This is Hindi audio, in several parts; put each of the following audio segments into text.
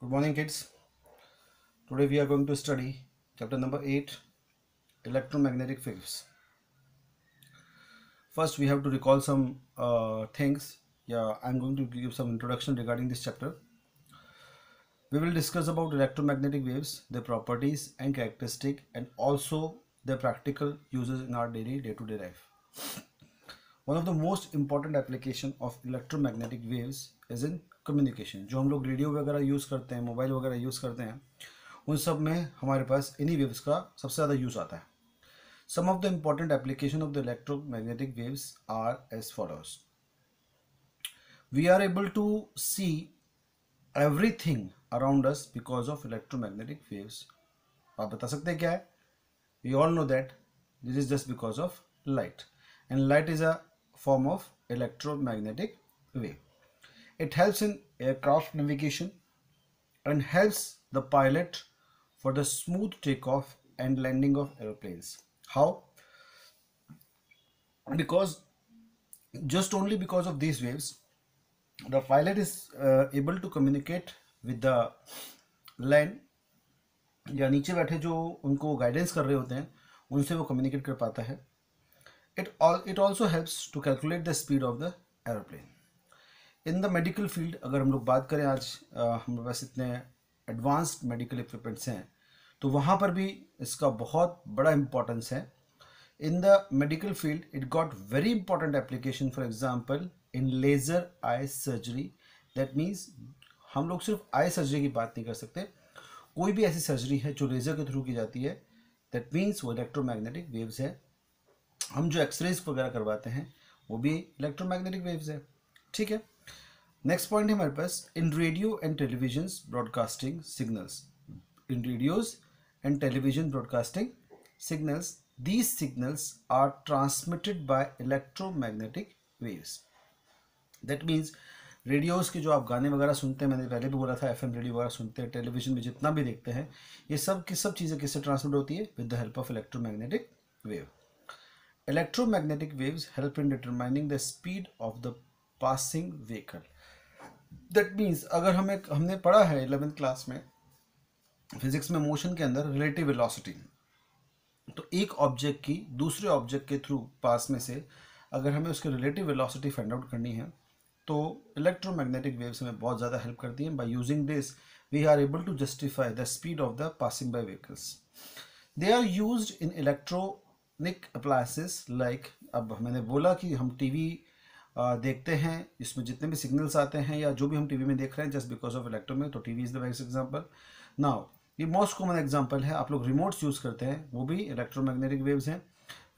Good morning kids. Today we are going to study chapter number 8 electromagnetic fields. First we have to recall some uh, things. Yeah, I'm going to give some introduction regarding this chapter. We will discuss about electromagnetic waves, their properties and characteristic and also their practical uses in our daily day-to-day -day life. One of the most important application of electromagnetic waves is in communication जो हम लोग रेडियो वगैरह यूज़ करते हैं मोबाइल वगैरह यूज़ करते हैं उन सब में हमारे पास इन्हीं वेव्स का सबसे ज़्यादा यूज़ आता है some of the important application of the electromagnetic waves are as follows we are able to see everything around us because of electromagnetic waves आप बता सकते हैं क्या है we all know that this is just because of light and light is a form of electromagnetic wave It helps in aircraft navigation and helps the pilot for the smooth takeoff and landing of airplanes. How? Because just only because of these waves, the pilot is uh, able to communicate with the land या नीचे बैठे जो उनको गाइडेंस कर रहे होते हैं उनसे वो कम्युनिकेट कर पाता है it all it also helps to calculate the speed of the airplane in the medical field अगर हम लोग बात करें आज लोग पास इतने एडवांस्ड मेडिकल इक्विपमेंट्स हैं तो वहाँ पर भी इसका बहुत बड़ा इम्पोर्टेंस है in the medical field it got very important application for example in laser eye surgery that means हम लोग सिर्फ आई सर्जरी की बात नहीं कर सकते कोई भी ऐसी सर्जरी है जो लेज़र के थ्रू की जाती है दैट मीन्स वो इलेक्ट्रोमैग्नेटिक वेव्स है हम जो एक्सरेज वगैरह करवाते हैं वो भी इलेक्ट्रोमैग्नेटिक वेव्स है ठीक है नेक्स्ट पॉइंट है हमारे पास in radio and television broadcasting signals radios and television broadcasting signals these these are transmitted transmitted electromagnetic waves that means radios के जो आप गाने वगैरह सुनते हैं मैंने पहले भी बोला था एम रेडियो वगैरह सुनते हैं टेलीविजन में जितना भी देखते हैं ये सब की सब चीज़ें किससे ट्रांसमिट होती है with the help of electromagnetic wave electromagnetic waves help in determining the speed of the passing vehicle that means अगर हमें हमने पढ़ा है इलेवेंथ क्लास में फिजिक्स में मोशन के अंदर रिलेटिव वेलोसिटी तो एक ऑब्जेक्ट की दूसरे ऑब्जेक्ट के थ्रू पास में से अगर हमें उसके रिलेटिव वेलोसिटी फाइंड आउट करनी है तो इलेक्ट्रोमैग्नेटिक वेव्स हमें बहुत ज़्यादा हेल्प करती हैं by using this we are able to justify the speed of the passing by vehicles they are use in electronic appliances like अब मैंने बोला कि हम टीवी देखते हैं इसमें जितने भी सिग्नल्स आते हैं या जो भी हम टीवी में देख रहे हैं जस्ट बिकॉज ऑफ इलेक्ट्रोमिक तो TV is the best example now ये मोस्ट कॉमन एग्जाम्पल है आप लोग रिमोट्स यूज़ करते हैं वो भी इलेक्ट्रोमैग्नेटिक वेव्स हैं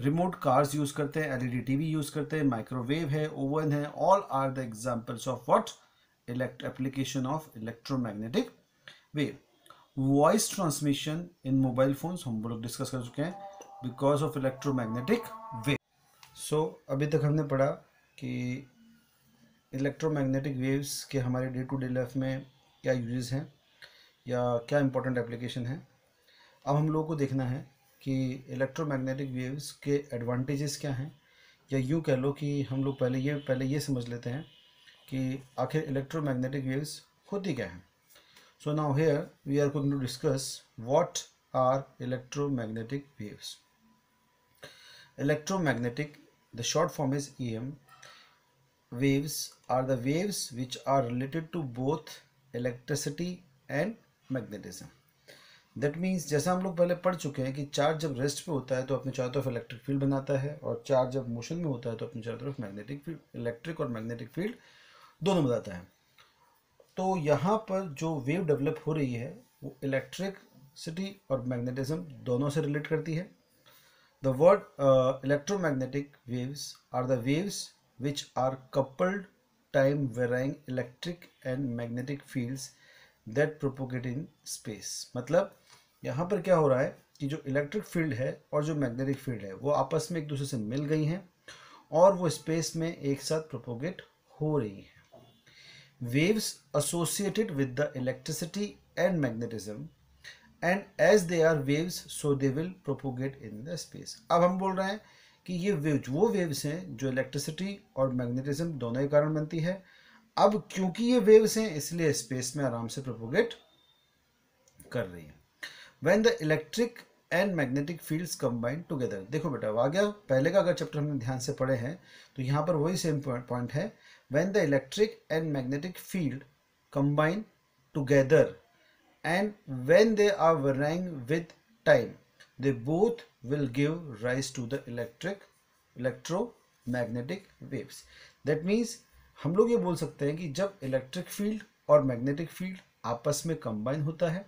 रिमोट कार्स यूज़ करते हैं एलईडी टीवी यूज़ करते हैं माइक्रोवेव है ओवन है all are the examples of what elect application of electromagnetic wave voice transmission in mobile phones हम लोग डिस्कस कर चुके हैं because of electromagnetic wave so अभी तक हमने पढ़ा कि इलेक्ट्रोमैग्नेटिक वेव्स के हमारे डे टू डे लाइफ में क्या यूजेस हैं या क्या इम्पोर्टेंट एप्लीकेशन है अब हम लोगों को देखना है कि इलेक्ट्रोमैग्नेटिक वेव्स के एडवांटेजेस क्या हैं या यूँ कह लो कि हम लोग पहले ये पहले ये समझ लेते हैं कि आखिर इलेक्ट्रोमैग्नेटिक वेव्स होती क्या हैं so now here we are going to discuss what are electromagnetic waves the short form is E M waves are the waves which are related to both electricity and magnetism. That means जैसा हम लोग पहले पढ़ चुके हैं कि चार्ज जब रेस्ट पे होता है तो अपने चारों तरफ इलेक्ट्रिक फील्ड बनाता है और चार्ज जब मोशन में होता है तो अपने चारों तरफ मैग्नेटिक फील्ड इलेक्ट्रिक और मैग्नेटिक फील्ड दोनों बनाता है तो यहाँ पर जो वेव डेवलप हो रही है वो इलेक्ट्रिकसिटी और मैग्नेटिज्म दोनों से रिलेट करती है the word electromagnetic waves are the waves which are coupled time varying electric and magnetic fields that propagate in space मतलब यहाँ पर क्या हो रहा है कि जो इलेक्ट्रिक फील्ड है और जो मैग्नेटिक फील्ड है वो आपस में एक दूसरे से मिल गई हैं और वो स्पेस में एक साथ प्रोपोगेट हो रही हैं waves associated with the electricity and magnetism and as they are waves so they will propagate in the space अब हम बोल रहे हैं कि ये वेव्स वो वेव्स हैं जो इलेक्ट्रिसिटी और मैग्नेटिज्म दोनों ही कारण बनती है अब क्योंकि ये वेव्स हैं इसलिए स्पेस में आराम से प्रोपोगेट कर रही है when the electric and magnetic fields combined together देखो बेटा आ गया पहले का अगर चैप्टर हमने ध्यान से पढ़े हैं तो यहाँ पर वही सेम पॉइंट है when the electric and magnetic field combine together and when they are varying with time They both will give rise to the electric electromagnetic waves. That means हम लोग ये बोल सकते हैं कि जब इलेक्ट्रिक फील्ड और मैग्नेटिक फील्ड आपस में कंबाइन होता है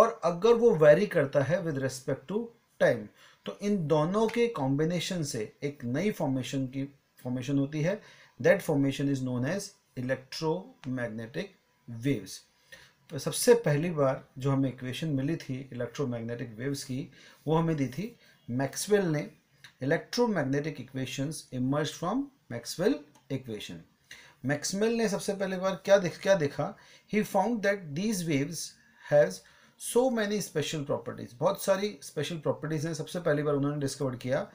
और अगर वो वेरी करता है विद रेस्पेक्ट टू टाइम तो इन दोनों के कॉम्बिनेशन से एक नई फॉर्मेशन की फॉर्मेशन होती है that formation is known as electromagnetic waves तो सबसे पहली बार जो हमें इक्वेशन मिली थी इलेक्ट्रोमैग्नेटिक वेव्स की वो हमें दी थी मैक्सवेल ने electromagnetic equations emerge from Maxwell equation Maxwell ने सबसे पहली बार क्या देख क्या देखा he found that these waves has so many special properties बहुत सारी स्पेशल प्रॉपर्टीज़ हैं सबसे पहली बार उन्होंने डिस्कवर किया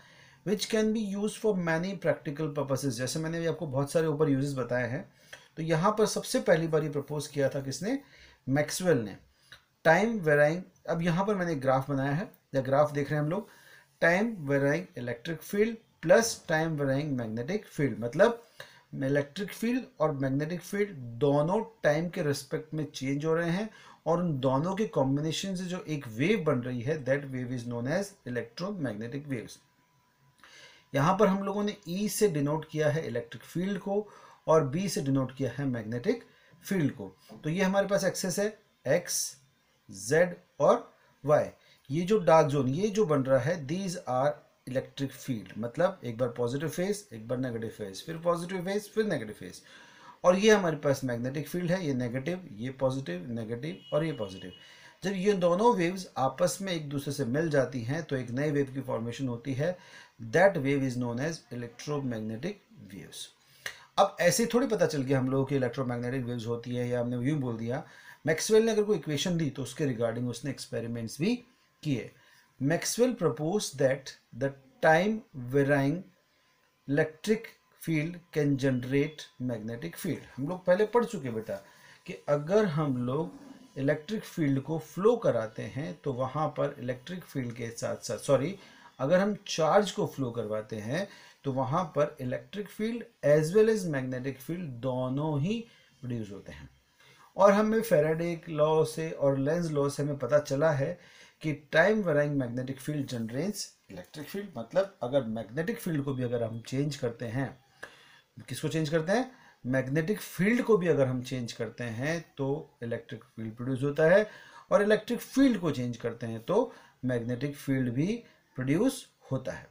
which can be use for many practical purposes जैसे मैंने भी आपको बहुत सारे ऊपर यूजेस बताए हैं तो यहाँ पर सबसे पहली बार ये प्रपोज किया था किसने मैक्सवेल ने टाइम वेराइंग अब यहाँ पर मैंने ग्राफ बनाया है या ग्राफ देख रहे हैं हम लोग time varying electric field plus time varying magnetic field मतलब इलेक्ट्रिक फील्ड और मैग्नेटिक फील्ड दोनों टाइम के रिस्पेक्ट में चेंज हो रहे हैं और उन दोनों के कॉम्बिनेशन से जो एक वेव बन रही है that wave is known as electromagnetic waves यहाँ पर हम लोगों ने ई e से डिनोट किया है इलेक्ट्रिक फील्ड को और बी से डिनोट किया है मैग्नेटिक फील्ड को तो ये हमारे पास एक्सेस है एक्स जेड और वाई ये जो डार्क जोन ये जो बन रहा है दीज आर इलेक्ट्रिक फील्ड मतलब एक बार पॉजिटिव फेज एक बार नेगेटिव फेज फिर पॉजिटिव फेज फिर नेगेटिव फेज और ये हमारे पास मैग्नेटिक फील्ड है ये नेगेटिव ये पॉजिटिव नेगेटिव और ये पॉजिटिव जब ये दोनों वेव्स आपस में एक दूसरे से मिल जाती हैं तो एक नए वेव की फॉर्मेशन होती है that wave is known as electromagnetic waves अब ऐसे थोड़ी पता चल गया हम लोगों की इलेक्ट्रोमैग्नेटिक वेव्स होती है या हमने यूँ बोल दिया मैक्सवेल ने अगर कोई इक्वेशन दी तो उसके रिगार्डिंग उसने एक्सपेरिमेंट्स भी किए Maxwell propose that the time varying electric field can generate magnetic field हम लोग पहले पढ़ चुके बेटा कि अगर हम लोग इलेक्ट्रिक फील्ड को फ्लो कराते हैं तो वहाँ पर इलेक्ट्रिक फील्ड के साथ साथ सॉरी अगर हम चार्ज को फ्लो करवाते हैं तो वहाँ पर electric field as well as magnetic field दोनों ही प्रोड्यूस होते हैं और हमें फेराडे लॉ से और लेंस लॉ से हमें पता चला है कि time varying magnetic field generates electric field मतलब अगर मैग्नेटिक फील्ड को भी अगर हम चेंज करते हैं किसको चेंज करते हैं मैग्नेटिक फील्ड को भी अगर हम चेंज करते हैं तो इलेक्ट्रिक फील्ड प्रोड्यूस होता है और इलेक्ट्रिक फील्ड को चेंज करते हैं तो मैग्नेटिक फील्ड भी प्रोड्यूस होता है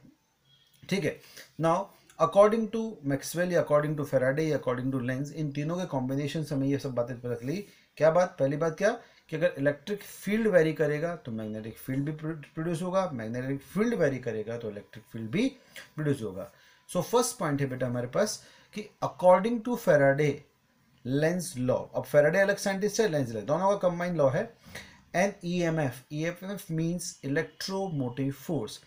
ठीक है नाउ अकॉर्डिंग टू मैक्सवेल या अकॉर्डिंग टू फेराडे या अकॉर्डिंग टू लेंस इन तीनों के कॉम्बिनेशन से हमें ये सब बातें रख ली क्या बात पहली बात क्या कि अगर इलेक्ट्रिक फील्ड वेरी करेगा तो मैग्नेटिक फील्ड भी प्रोड्यूस होगा मैग्नेटिक फील्ड वेरी करेगा तो इलेक्ट्रिक फील्ड भी प्रोड्यूस होगा सो फर्स्ट पॉइंट है बेटा हमारे पास कि according to Faraday Lenz law अब फेराडे अलग साइंटिस्ट है लेंस लॉ दोनों का कंबाइंड लॉ है and EMF. EMF means electromotive force.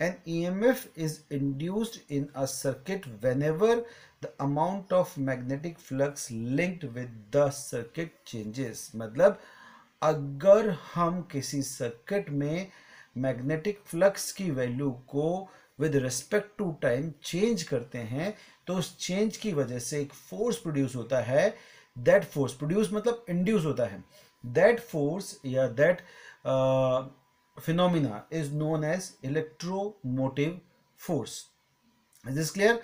An EMF is induced in a circuit whenever the amount of magnetic flux linked with the circuit changes. मतलब अगर हम किसी सर्किट में मैग्नेटिक फ्लक्स की वैल्यू को with respect to time change करते हैं तो उस चेंज की वजह से एक फोर्स प्रोड्यूस होता है दैट फोर्स प्रोड्यूस मतलब इंड्यूस होता है that फोर्स या that phenomena is known as electromotive force is is clear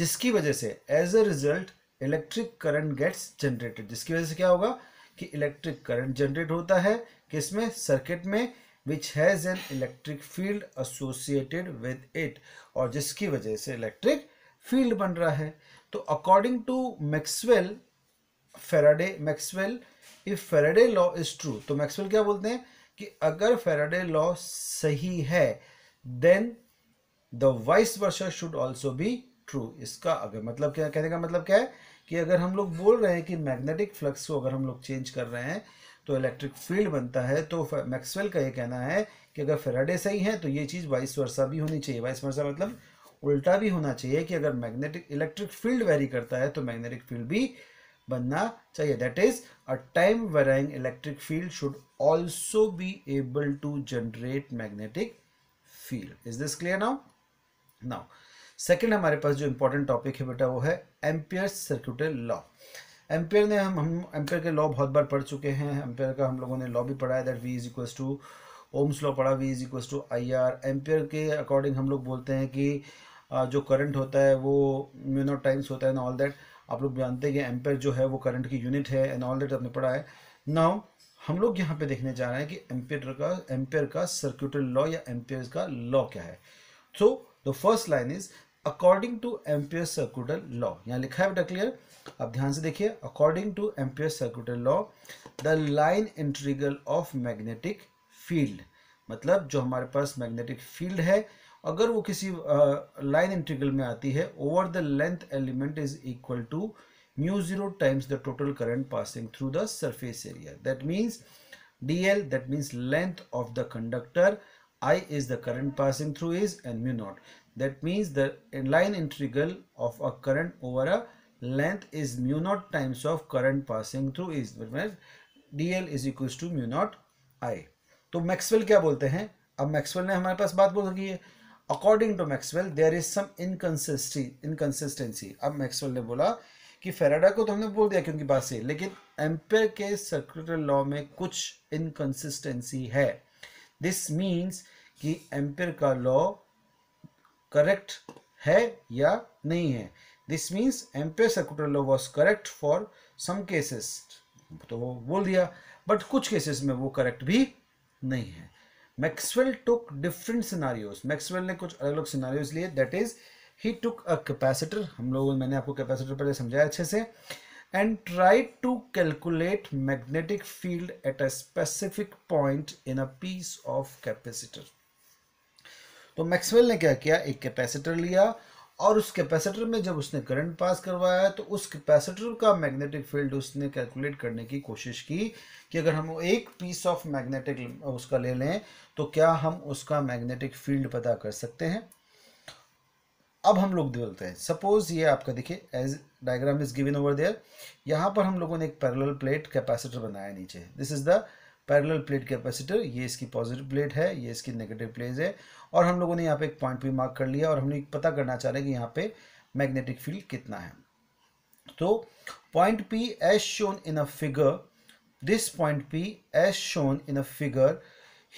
जिसकी वजह से as a result electric current gets generated जिसकी वजह से क्या होगा कि इलेक्ट्रिक करंट जनरेट होता है किसमें सर्किट में which has an electric field associated with it और जिसकी वजह से इलेक्ट्रिक फील्ड बन रहा है तो according to Maxwell Faraday Maxwell if Faraday law is true तो मैक्सवेल क्या बोलते हैं कि अगर फेराडे लॉ सही है then the vice versa should also be true इसका अगर मतलब क्या कहने का मतलब क्या है कि अगर हम लोग बोल रहे हैं कि मैग्नेटिक फ्लक्स को अगर हम लोग चेंज कर रहे हैं तो इलेक्ट्रिक फील्ड बनता है तो मैक्सवेल का ये कहना है कि अगर फेराडे सही है तो ये चीज़ वाइस वर्षा भी होनी चाहिए वाइस वर्षा मतलब उल्टा भी होना चाहिए कि अगर मैग्नेटिक इलेक्ट्रिक फील्ड वेरी करता है तो मैग्नेटिक फील्ड भी बनना चाहिए that is a time varying electric field should also be able to generate magnetic field is this clear now now second हमारे पास जो इंपॉर्टेंट टॉपिक है बेटा वो है एम्पियर सर्क्यूटर लॉ एम्पियर ने हम हम एम्पियर के लॉ बहुत बार पढ़ चुके हैं एम्पियर का हम लोगों ने लॉ भी पढ़ा है that V is equals to Ohm's law पढ़ा V is equals to I R ampere के अकॉर्डिंग हम लोग बोलते हैं कि जो करंट होता है वो म्यूनो टाइम्स होता है ना ऑल दैट आप लोग जानते हैं एम्पेयर जो है वो करंट की यूनिट है एंड ऑल आपने पढ़ा है नाउ हम लोग यहाँ पे देखने जा रहे हैं कि एम्पेयर का एम्पेयर का सर्क्यूटर लॉ या एम्पेयर का लॉ क्या है so the first line is according to Ampere circuital law यहाँ लिखा है बेटा क्लियर आप ध्यान से देखिए according to Ampere circuital law the line integral of magnetic field मतलब जो हमारे पास मैग्नेटिक फील्ड है अगर वो किसी लाइन uh, इंटीग्रल में आती है over the length element is equal to mu zero times the total current passing through the surface area that means L that means length of the conductor I is the current passing through is and mu naught that means the line integral of a current over a length is mu naught times of current passing through is D L is equal to mu naught I तो मैक्सवेल क्या बोलते हैं अब मैक्सवेल ने हमारे पास बात बोल रखी है according to Maxwell there is some inconsistency inconsistency अब मैक्सवेल ने बोला कि फेराडा को तो हमने बोल दिया क्योंकि बात से लेकिन एम्पेयर के सर्कुलर लॉ में कुछ इनकन्सिस्टेंसी है दिस मीन्स कि एम्पेयर का लॉ करेक्ट है या नहीं है this means Ampere circular law was correct for some cases तो वो बोल दिया बट कुछ केसेस में वो करेक्ट भी नहीं है Maxwell took different scenarios Maxwell ने कुछ अलग अलग सिनारियोज लिए that is he took a capacitor हम लोग मैंने आपको कैपेसिटर पहले समझाया अच्छे से and try to calculate magnetic field at a specific point in a piece of capacitor तो मैक्सवेल ने क्या किया एक कैपेसिटर लिया और उस कैपेसिटर में जब उसने करंट पास करवाया तो उस कैपेसिटर का मैग्नेटिक फील्ड उसने कैलकुलेट करने की कोशिश की कि अगर हम एक पीस ऑफ मैग्नेटिक उसका ले लें तो क्या हम उसका मैग्नेटिक फील्ड पता कर सकते हैं अब हम लोग बोलते हैं सपोज ये आपका देखिए as diagram is given over there यहाँ पर हम लोगों ने एक पैरेलल प्लेट कैपेसिटर बनाया नीचे this is the parallel plate capacitor ये इसकी पॉजिटिव प्लेट है ये इसकी नेगेटिव प्लेट है और हम लोगों ने यहाँ पे एक पॉइंट भी मार्क कर लिया और हम लोग पता करना चाह रहे हैं कि यहाँ पे मैग्नेटिक फील्ड कितना है तो point P as shown in a figure this point P as shown in a figure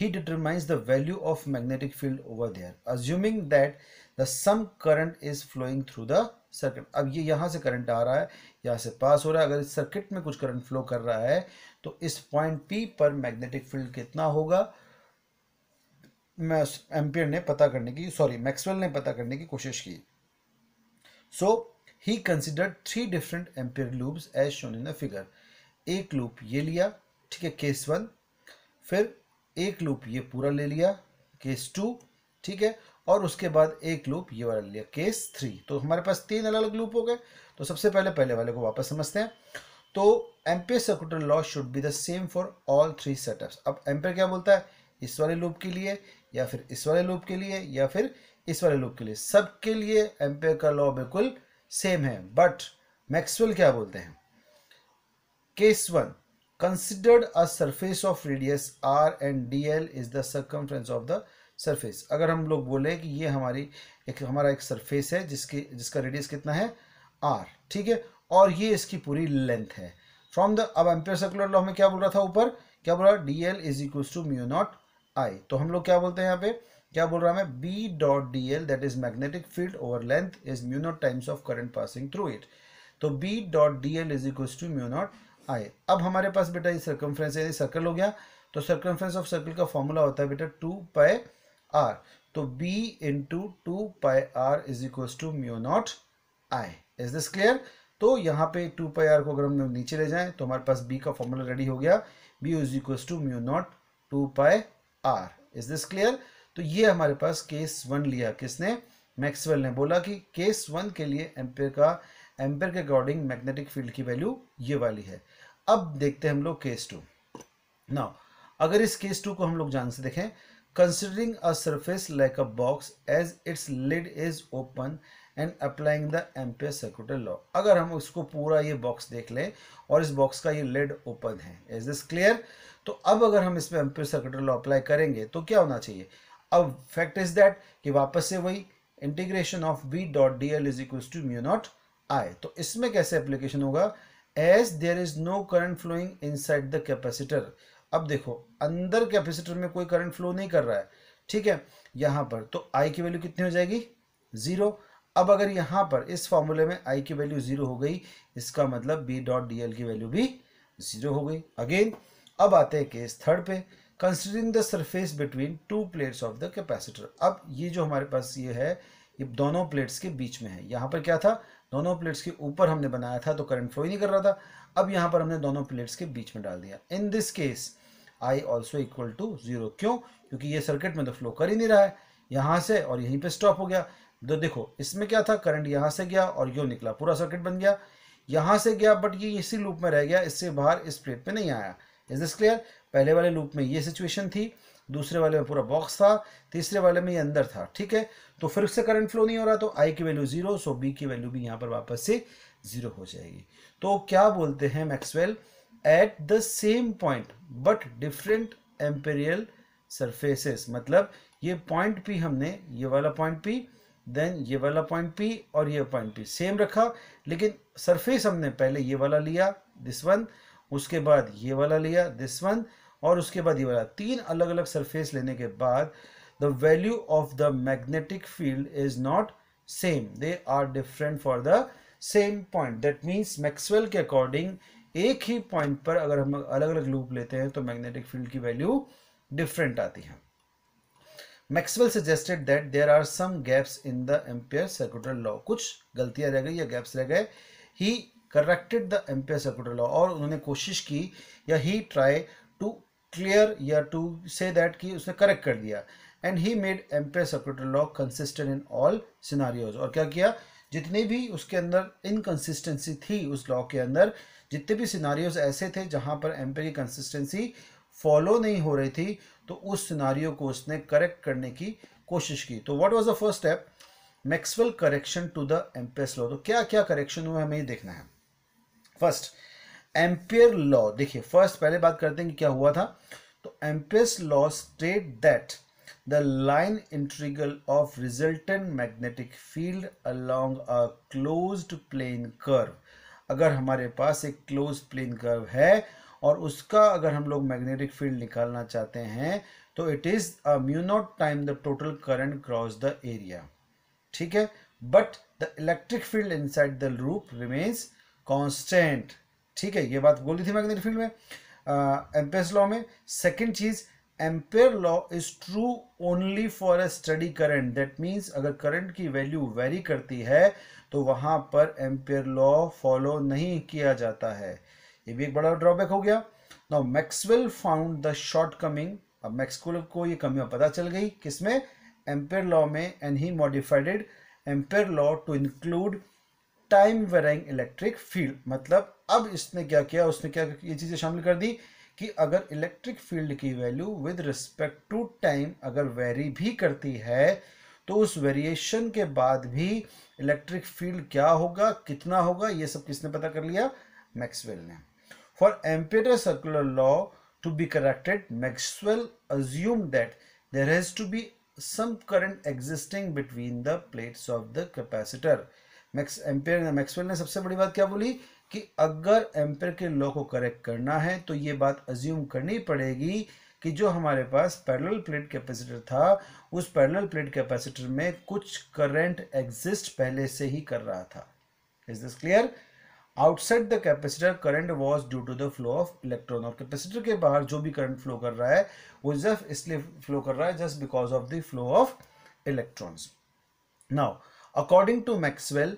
he determines the value of magnetic field over there assuming that the some current is flowing through the circuit अब ये यहाँ से करंट आ रहा है यहाँ से पास हो रहा है अगर इस सर्किट में कुछ करंट फ्लो कर रहा है तो इस पॉइंट पी पर मैग्नेटिक फील्ड कितना होगा मैं एम्पियर ने पता करने की सॉरी मैक्सवेल ने पता करने की कोशिश की so he consider three different ampere loops as shown in the figure एक लूप ये लिया ठीक है केस वन फिर एक लूप ये पूरा ले लिया केस टू ठीक है और उसके बाद एक लूप ये वाला लिया केस थ्री तो हमारे पास तीन अलग अलग लूप हो गए तो सबसे पहले पहले वाले को वापस समझते हैं तो Ampere circular law should be the same for all three setups अब एम्पेयर क्या बोलता है इस वाले लूप के लिए या फिर इस वाले लूप के लिए या फिर इस वाले लूप के लिए सबके लिए एम्पेयर का लॉ बिल्कुल सेम है बट मैक्सवेल क्या बोलते हैं case one a surface of radius R and D L is the circumference of the surface अगर हम लोग बोले कि ये हमारी एक हमारा एक सरफेस है जिसकी जिसका रेडियस कितना है आर ठीक है और ये इसकी पूरी लेंथ है फ्रॉम द अब एम्पियर सर्कुलर लॉ में क्या बोल रहा था ऊपर क्या बोल रहा D L is equal to mu naught I तो हम लोग क्या बोलते हैं यहाँ पे क्या बोल रहा मैं B dot D L that is magnetic field over length is mu naught times of current passing through it तो B dot D L is equal to mu naught I अब हमारे पास बेटा ये सर्कमफ्रेंस है सर्कल हो गया तो सर्कमफ्रेंस ऑफ सर्कल का फॉर्मूला होता है बेटा टू पाई आर तो B into two pi R is equal to mu naught I is this clear तो यहाँ पे टू पाई आर को अगर हम लोग नीचे ले जाएं तो हमारे पास बी का फॉर्मूला रेडी हो गया B is equal to mu naught two pi R is this clear तो ये हमारे पास केस वन लिया किसने मैक्सवेल ने बोला कि केस वन के लिए एम्पेयर का एम्पेयर के अकॉर्डिंग मैग्नेटिक फील्ड की वैल्यू ये वाली है अब देखते हैं हम लोग केस टू नाउ अगर इस केस टू को हम लोग जान से देखें Considering a surface like a box as its lid is open and applying the Ampere circuital law अगर हम उसको पूरा ये बॉक्स देख लें और इस बॉक्स का ये लेड ओपन है इज दिस क्लियर तो अब अगर हम इसमें एम्पियर सर्कुटल लॉ अप्लाई करेंगे तो क्या होना चाहिए अब फैक्ट इज दैट कि वापस से वही integration of B dot D L is equal to mu naught I तो इसमें कैसे एप्लीकेशन होगा as there is no current flowing inside the capacitor अब देखो अंदर कैपेसिटर में कोई करंट फ्लो नहीं कर रहा है ठीक है यहाँ पर तो आई की वैल्यू कितनी हो जाएगी ज़ीरो अब अगर यहाँ पर इस फॉर्मूले में आई की वैल्यू ज़ीरो हो गई इसका मतलब बी डॉट डी एल की वैल्यू भी ज़ीरो हो गई अगेन अब आते हैं केस थर्ड पे considering the surface between two plates of the capacitor अब ये जो हमारे पास ये है ये दोनों प्लेट्स के बीच में है यहाँ पर क्या था दोनों प्लेट्स के ऊपर हमने बनाया था तो करंट फ्लो ही नहीं कर रहा था अब यहाँ पर हमने दोनों प्लेट्स के बीच में डाल दिया in this case I also equal to zero क्यों क्योंकि ये सर्किट में तो फ्लो कर ही नहीं रहा है यहाँ से और यहीं पे स्टॉप हो गया तो देखो इसमें क्या था करंट यहाँ से गया और यो निकला पूरा सर्किट बन गया यहाँ से गया बट ये इसी लूप में रह गया इससे बाहर इस प्लेट पे नहीं आया इज दिस क्लियर पहले वाले लूप में ये सिचुएशन थी दूसरे वाले में पूरा बॉक्स था तीसरे वाले में ये अंदर था ठीक है तो फिर से करंट फ्लो नहीं हो रहा तो आई की वैल्यू जीरो सो बी की वैल्यू भी यहाँ पर वापस से जीरो हो जाएगी तो क्या बोलते हैं Maxwell at the same point but different Amperian surfaces मतलब ये पॉइंट पी हमने ये वाला पॉइंट पी देन ये वाला पॉइंट पी और ये पॉइंट पी सेम रखा लेकिन सरफेस हमने पहले ये वाला लिया दिस वन उसके बाद ये वाला लिया दिस वन और उसके बाद ये वाला तीन अलग अलग सरफेस लेने के बाद the value of the magnetic field is not same they are different for the same point that means Maxwell के अकॉर्डिंग एक ही पॉइंट पर अगर हम अलग अलग लूप लेते हैं तो मैग्नेटिक फील्ड की वैल्यू डिफरेंट आती है Maxwell suggested that there are some gaps in the Ampere circular law कुछ गलतियां रह गई या गैप्स रह गए he corrected the Ampere circular law और उन्होंने कोशिश की या ही ट्राई टू क्लियर या टू से दैट कि उसने करेक्ट कर दिया and he made Ampere circular law consistent in all scenarios और क्या किया जितनी भी उसके अंदर इनकन्सिस्टेंसी थी उस लॉ के अंदर जितने भी सिनारियोज ऐसे थे जहाँ पर एम्पेयर की कंसिस्टेंसी फॉलो नहीं हो रही थी तो उस सिनारियो को उसने करेक्ट करने की कोशिश की तो what was the first step Maxwell correction to the Ampere's law तो क्या क्या करेक्शन हुआ हमें ये देखना है फर्स्ट एम्पेयर लॉ देखिए फर्स्ट पहले बात करते हैं कि क्या हुआ था तो Ampere's law state that the line integral of resultant magnetic field along a closed plane curve अगर हमारे पास एक क्लोज प्लेन कर्व है और उसका अगर हम लोग मैग्नेटिक फील्ड निकालना चाहते हैं तो it is at time the total current cross the area ठीक है but the electric field inside the loop remains constant ठीक है ये बात बोली थी मैग्नेटिक फील्ड में एम्पेस लॉ में सेकंड चीज़ Ampere law is true only for a steady current that means अगर करंट की वैल्यू वेरी करती है तो वहां पर एम्पेयर लॉ फॉलो नहीं किया जाता है ये भी एक बड़ा ड्रॉबैक हो गया now Maxwell found the shortcoming अब मैक्सवेल को ये कमियां पता चल गई किसमें एम्पेयर लॉ में and he modified Ampere law to include time varying electric field मतलब अब इसने क्या किया उसने क्या ये चीज़ें शामिल कर दी कि अगर इलेक्ट्रिक फील्ड की value with respect to time अगर वेरी भी करती है तो उस वेरिएशन के बाद भी इलेक्ट्रिक फील्ड क्या होगा कितना होगा ये सब किसने पता कर लिया मैक्सवेल ने for Ampere's circular law to be corrected Maxwell assume that there has to be some current existing between the plates of the capacitor max Ampere Maxwell ने सबसे बड़ी बात क्या बोली कि अगर एम्पेयर के लॉ को करेक्ट करना है तो ये बात अज्यूम करनी पड़ेगी कि जो हमारे पास पैरेलल प्लेट कैपेसिटर था उस पैरेलल प्लेट कैपेसिटर में कुछ करंट एग्जिस्ट पहले से ही कर रहा था is this clear outside the capacitor current was due to the flow of electron और कैपेसिटर के बाहर जो भी करंट फ्लो कर रहा है वो जस्ट इसलिए फ्लो कर रहा है just because of the flow of electrons now according to Maxwell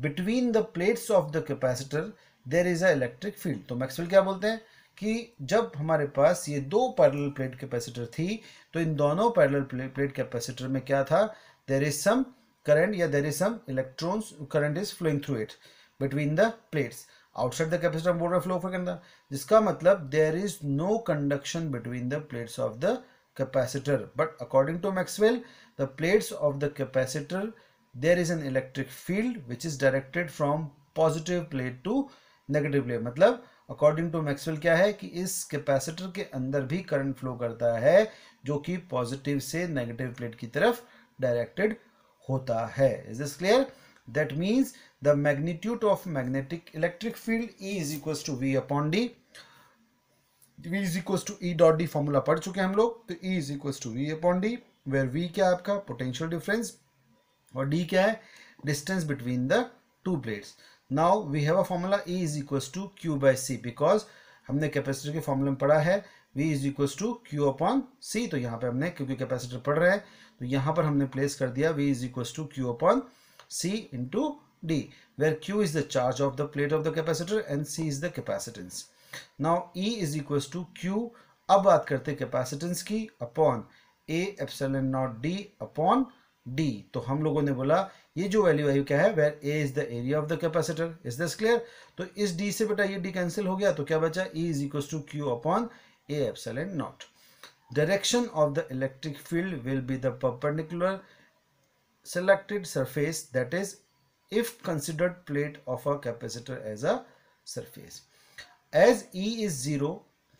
between the plates of the capacitor there is a electric field तो मैक्सवेल क्या बोलते हैं कि जब हमारे पास ये दो पैरेलल प्लेट कैपेसिटर थी तो इन दोनों पैरेलल प्लेट कैपेसिटर में क्या था देर इज सम करंट या there is some electrons current is flowing through it between the plates outside the capacitor हम बोल रहे फ्लो के करना जिसका मतलब there is no conduction between the plates of the capacitor but according to Maxwell the plates of the capacitor there is an electric field which is directed from positive plate to negative plate मतलब अकॉर्डिंग टू मैक्सवेल क्या है कि इस कैपेसिटर के अंदर भी करंट फ्लो करता है जो कि पॉजिटिव से नेगेटिव प्लेट की तरफ डायरेक्टेड होता है is this clear that means the magnitude of magnetic electric field E is equal to V upon D V is equal to E dot D formula पढ़ चुके हैं हम लोग तो E is equal to V upon D where V क्या आपका पोटेंशियल डिफरेंस और डी क्या है distance between the two plates now we have a formula E is equals to Q by C because हमने कैपेसिटर के फॉर्मूला में पढ़ा है V is equals to Q upon C तो यहाँ पे हमने क्योंकि कैपेसिटर पढ़ रहे हैं तो यहाँ पर हमने प्लेस कर दिया V is equals to Q upon C into D where Q is the charge of the plate of the capacitor and C is the capacitance now E is equals to Q अब बात करते हैं कैपेसिटेंस की upon A epsilon naught D upon D तो हम लोगों ने बोला ये जो वैल्यू है क्या है where A is the area of the capacitor is this clear तो इस डी से बेटा ये डी कैंसिल हो गया तो क्या बचा E is equal to Q upon A epsilon and naught direction of the electric field will be the perpendicular selected surface that is if considered plate of a capacitor as a surface as E is zero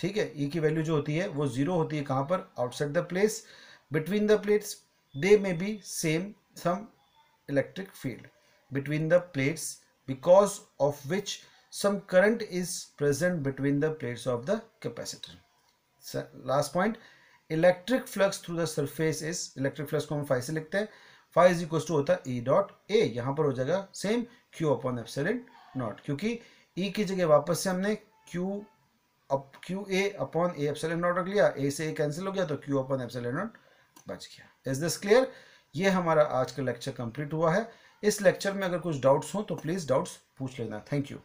ठीक है e की वैल्यू जो होती है वो जीरो होती है कहाँ पर outside the place between the plates they may be same some electric field between the plates because of which some current is present between the plates of the capacitor. So, last point electric flux through the surface is electric flux को हम फाइव से लिखते हैं फाइव इज इक्वल टू होता है ई डॉट ए यहाँ पर हो जाएगा same Q upon epsilon naught क्योंकि ई e की जगह वापस से हमने Q up Q A upon A epsilon naught रख लिया ए से ए कैंसिल हो गया तो क्यू अपॉन एप्सलेंट नॉट बच गया इज दिस क्लियर ये हमारा आज का लेक्चर कंप्लीट हुआ है इस लेक्चर में अगर कुछ डाउट्स हो तो प्लीज़ डाउट्स पूछ लेना थैंक यू